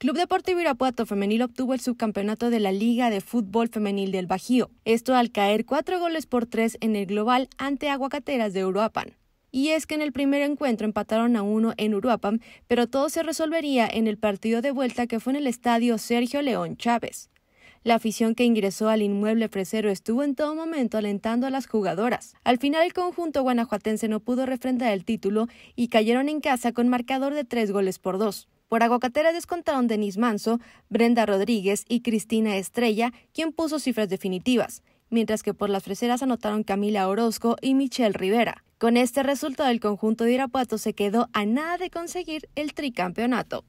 Club Deportivo Irapuato Femenil obtuvo el subcampeonato de la Liga de Fútbol Femenil del Bajío, esto al caer cuatro goles por tres en el global ante Aguacateras de Uruapan. Y es que en el primer encuentro empataron a uno en Uruapan, pero todo se resolvería en el partido de vuelta que fue en el estadio Sergio León Chávez. La afición que ingresó al inmueble fresero estuvo en todo momento alentando a las jugadoras. Al final el conjunto guanajuatense no pudo refrendar el título y cayeron en casa con marcador de tres goles por dos. Por aguacatera descontaron Denise Manso, Brenda Rodríguez y Cristina Estrella, quien puso cifras definitivas, mientras que por las freseras anotaron Camila Orozco y Michelle Rivera. Con este resultado, el conjunto de Irapuato se quedó a nada de conseguir el tricampeonato.